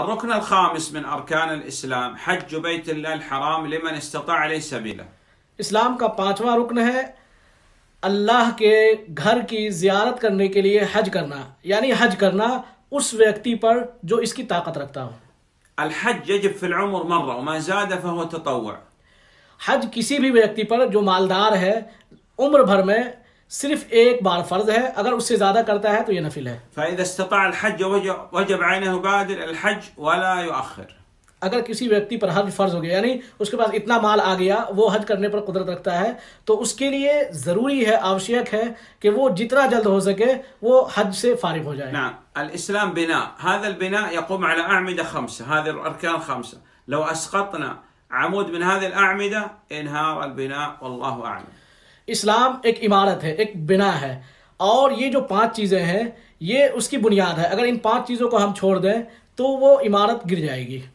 الركن الخامس من أركان الإسلام حج بيت الله الحرام لمن استطاع إليه سبيله کا का رکن ہے اللہ کے گھر کی زیارت کرنے کے के حج کرنا یعنی حج کرنا اس ویکتی پر جو اس کی طاقت رکھتا ہو الحج يجب في العمر مرة وما زاد فهو تطوع حج کسی بھی ویکتی پر جو مالدار ہے عمر بھر میں ایک بار فرض ہے اگر اس سے زیادہ کرتا ہے تو یہ نفل ہے فإذا استطاع الحج وجب عليه بادر الحج ولا يؤخر کسی किसी پر حج فرض फर्ज हो गया यानी उसके पास इतना माल आ गया वो हज करने पर कुदरत रखता है तो उसके लिए ज़रूरी है आवश्यक है कि वो जितना जल्द हो सके वो हज से फारिग हो जाए نعم الإسلام بناء هذا البناء يقوم على أعمدة خمسة هذه الأركان خمسة لو أسقطنا عمود من هذه الأعمدة انهار البناء والله أعلم इस्लाम एक इमारत है एक बिना है और ये जो पांच चीज़ें हैं ये उसकी बुनियाद है अगर इन पांच चीज़ों को हम छोड़ दें तो वो इमारत गिर जाएगी